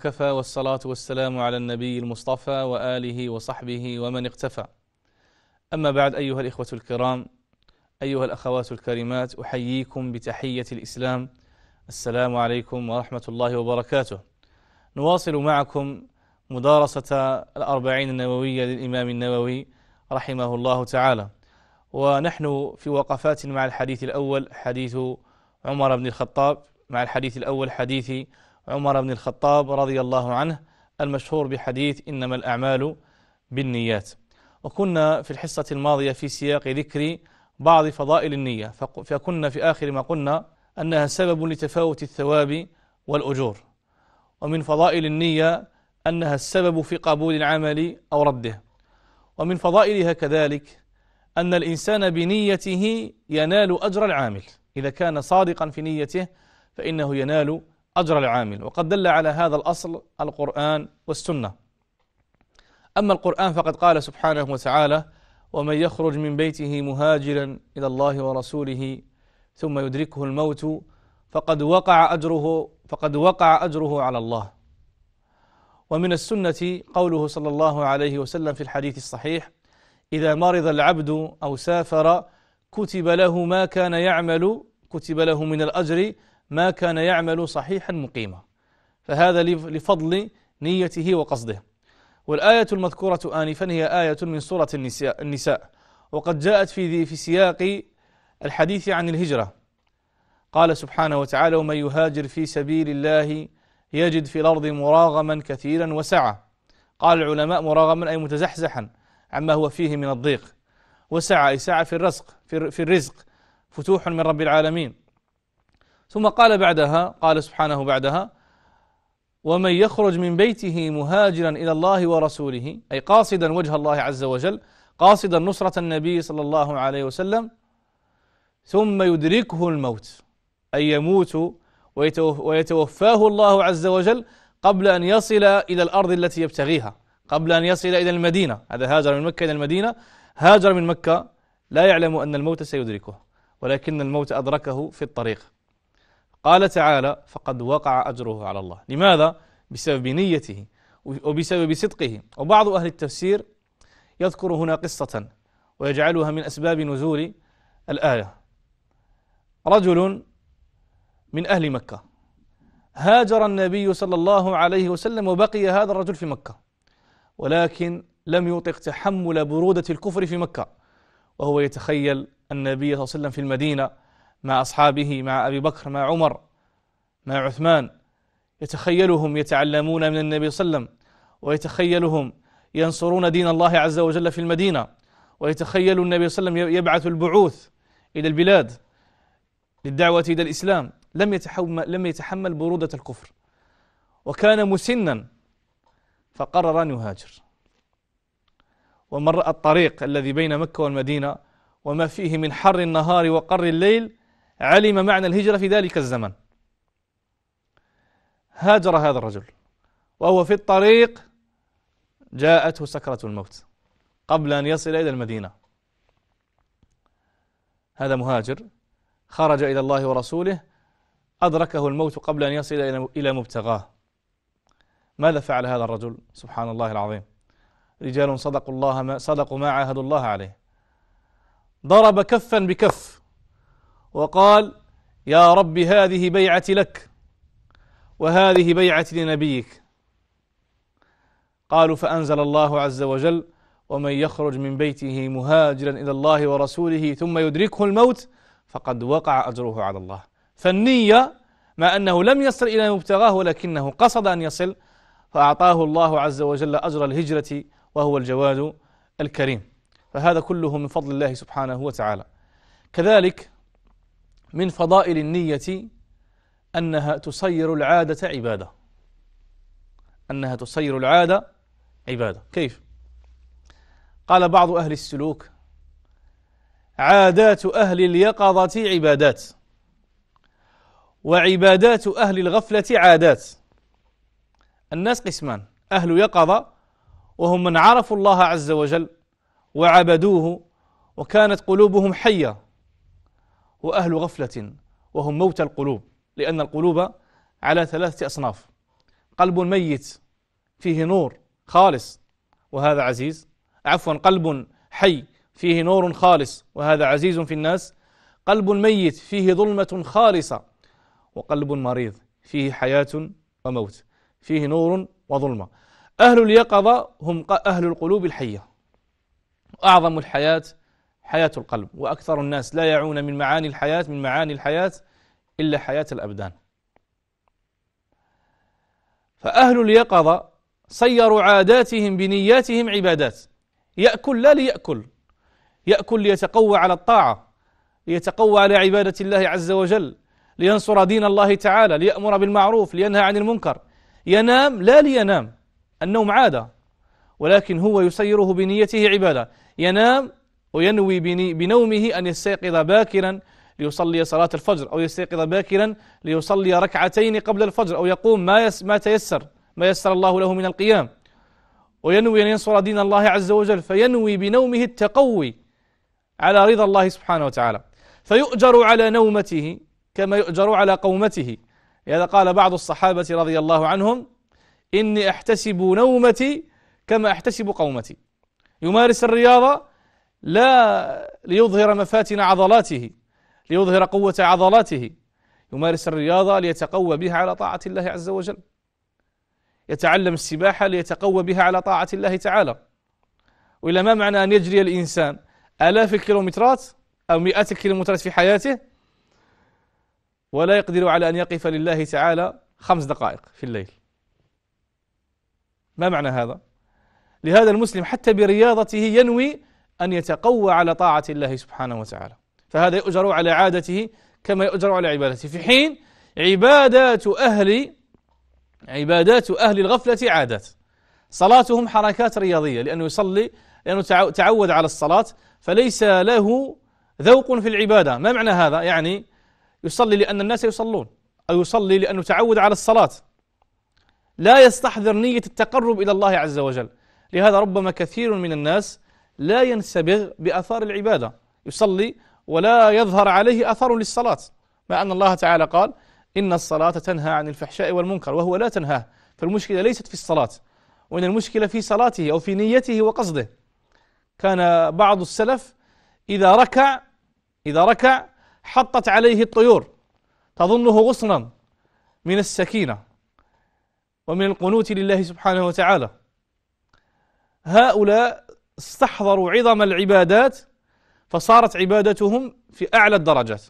وكفى والصلاة والسلام على النبي المصطفى وآله وصحبه ومن اقتفى أما بعد أيها الإخوة الكرام أيها الأخوات الكريمات أحييكم بتحية الإسلام السلام عليكم ورحمة الله وبركاته نواصل معكم مدارسة الأربعين النووية للإمام النووي رحمه الله تعالى ونحن في وقفات مع الحديث الأول حديث عمر بن الخطاب مع الحديث الأول حديث عمر بن الخطاب رضي الله عنه المشهور بحديث إنما الأعمال بالنيات وكنا في الحصة الماضية في سياق ذكر بعض فضائل النية فكنا في آخر ما قلنا أنها سبب لتفاوت الثواب والأجور ومن فضائل النية أنها السبب في قبول العمل أو رده ومن فضائلها كذلك أن الإنسان بنيته ينال أجر العامل إذا كان صادقا في نيته فإنه ينال أجر العامل وقد دل على هذا الأصل القرآن والسنة أما القرآن فقد قال سبحانه وتعالى ومن يخرج من بيته مهاجرا إلى الله ورسوله ثم يدركه الموت فقد وقع أجره فقد وقع أجره على الله ومن السنة قوله صلى الله عليه وسلم في الحديث الصحيح إذا مرض العبد أو سافر كتب له ما كان يعمل كتب له من الأجر ما كان يعمل صحيحا مقيما فهذا لفضل نيته وقصده والآية المذكورة آنفا هي آية من سورة النساء, النساء وقد جاءت في في سياق الحديث عن الهجرة قال سبحانه وتعالى ومن يهاجر في سبيل الله يجد في الأرض مراغما كثيرا وسعة قال العلماء مراغما أي متزحزحا عما هو فيه من الضيق وسعة أي سعة في الرزق في الرزق فتوح من رب العالمين ثم قال بعدها قال سبحانه بعدها ومن يخرج من بيته مهاجرا إلى الله ورسوله أي قاصدا وجه الله عز وجل قاصدا نصرة النبي صلى الله عليه وسلم ثم يدركه الموت أي يموت ويتوفاه الله عز وجل قبل أن يصل إلى الأرض التي يبتغيها قبل أن يصل إلى المدينة هذا هاجر من مكة إلى المدينة هاجر من مكة لا يعلم أن الموت سيدركه ولكن الموت أدركه في الطريق قال تعالى فقد وقع أجره على الله لماذا؟ بسبب نيته وبسبب صدقه وبعض أهل التفسير يذكر هنا قصة ويجعلها من أسباب نزول الآية رجل من أهل مكة هاجر النبي صلى الله عليه وسلم وبقي هذا الرجل في مكة ولكن لم يطق تحمل برودة الكفر في مكة وهو يتخيل النبي صلى الله عليه وسلم في المدينة مع أصحابه مع أبي بكر مع عمر مع عثمان يتخيلهم يتعلمون من النبي صلى الله عليه وسلم ويتخيلهم ينصرون دين الله عز وجل في المدينة ويتخيل النبي صلى الله عليه وسلم يبعث البعوث إلى البلاد للدعوة إلى الإسلام لم يتحمل, لم يتحمل برودة الكفر وكان مسنا فقرر أن يهاجر ومر الطريق الذي بين مكة والمدينة وما فيه من حر النهار وقر الليل علم معنى الهجرة في ذلك الزمن هاجر هذا الرجل وهو في الطريق جاءته سكرة الموت قبل أن يصل إلى المدينة هذا مهاجر خرج إلى الله ورسوله أدركه الموت قبل أن يصل إلى مبتغاه ماذا فعل هذا الرجل سبحان الله العظيم رجال صدقوا الله ما صدقوا ما عاهدوا الله عليه ضرب كفا بكف وقال يا رب هذه بيعتي لك وهذه بيعتي لنبيك قالوا فأنزل الله عز وجل ومن يخرج من بيته مهاجرا إلى الله ورسوله ثم يدركه الموت فقد وقع أجره على الله فالنية مع أنه لم يصل إلى مبتغاه ولكنه قصد أن يصل فأعطاه الله عز وجل أجر الهجرة وهو الجواد الكريم فهذا كله من فضل الله سبحانه وتعالى كذلك من فضائل النية أنها تصير العادة عبادة أنها تصير العادة عبادة كيف؟ قال بعض أهل السلوك عادات أهل اليقظة عبادات وعبادات أهل الغفلة عادات الناس قسمان أهل يقظة وهم من عرفوا الله عز وجل وعبدوه وكانت قلوبهم حية وأهل غفلة وهم موتى القلوب لأن القلوب على ثلاثة أصناف قلب ميت فيه نور خالص وهذا عزيز عفوا قلب حي فيه نور خالص وهذا عزيز في الناس قلب ميت فيه ظلمة خالصة وقلب مريض فيه حياة وموت فيه نور وظلمة أهل اليقظة هم أهل القلوب الحية أعظم الحياة حياة القلب وأكثر الناس لا يعون من معاني الحياة من معاني الحياة إلا حياة الأبدان فأهل اليقظة صيروا عاداتهم بنياتهم عبادات يأكل لا ليأكل يأكل ليتقوى على الطاعة ليتقوى على عبادة الله عز وجل لينصر دين الله تعالى ليأمر بالمعروف لينهى عن المنكر ينام لا لينام النوم عادة ولكن هو يسيره بنيته عبادة ينام وينوي بنومه أن يستيقظ باكرا ليصلي صلاة الفجر أو يستيقظ باكرا ليصلي ركعتين قبل الفجر أو يقوم ما, يس ما تيسر ما يسر الله له من القيام وينوي أن ينصر دين الله عز وجل فينوي بنومه التقوي على رضا الله سبحانه وتعالى فيؤجر على نومته كما يؤجر على قومته لهذا قال بعض الصحابة رضي الله عنهم إني أحتسب نومتي كما أحتسب قومتي يمارس الرياضة لا ليظهر مفاتن عضلاته ليظهر قوة عضلاته يمارس الرياضة ليتقوى بها على طاعة الله عز وجل يتعلم السباحة ليتقوى بها على طاعة الله تعالى وإلى ما معنى أن يجري الإنسان آلاف الكيلومترات أو مئات الكيلومترات في حياته ولا يقدر على أن يقف لله تعالى خمس دقائق في الليل ما معنى هذا؟ لهذا المسلم حتى برياضته ينوي أن يتقوى على طاعة الله سبحانه وتعالى فهذا يؤجر على عادته كما يؤجر على عبادته في حين عبادات أهل عبادات أهل الغفلة عادات صلاتهم حركات رياضية لأنه يصلي لأنه تعود على الصلاة فليس له ذوق في العبادة ما معنى هذا يعني يصلي لأن الناس يصلون أو يصلي لأنه تعود على الصلاة لا يستحضر نية التقرب إلى الله عز وجل لهذا ربما كثير من الناس لا ينسبغ بأثار العبادة يصلي ولا يظهر عليه أثر للصلاة مع أن الله تعالى قال إن الصلاة تنهى عن الفحشاء والمنكر وهو لا تنهاه فالمشكلة ليست في الصلاة وإن المشكلة في صلاته أو في نيته وقصده كان بعض السلف إذا ركع إذا ركع حطت عليه الطيور تظنه غصنا من السكينة ومن القنوت لله سبحانه وتعالى هؤلاء استحضروا عظم العبادات فصارت عبادتهم في أعلى الدرجات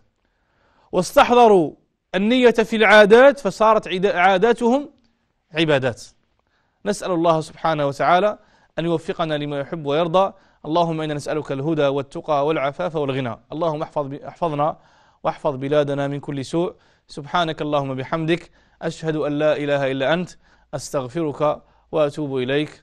واستحضروا النية في العادات فصارت عاداتهم عبادات نسأل الله سبحانه وتعالى أن يوفقنا لما يحب ويرضى اللهم إنا نسألك الهدى والتقى والعفاف والغنى اللهم احفظ احفظنا واحفظ بلادنا من كل سوء سبحانك اللهم بحمدك أشهد أن لا إله إلا أنت أستغفرك وأتوب إليك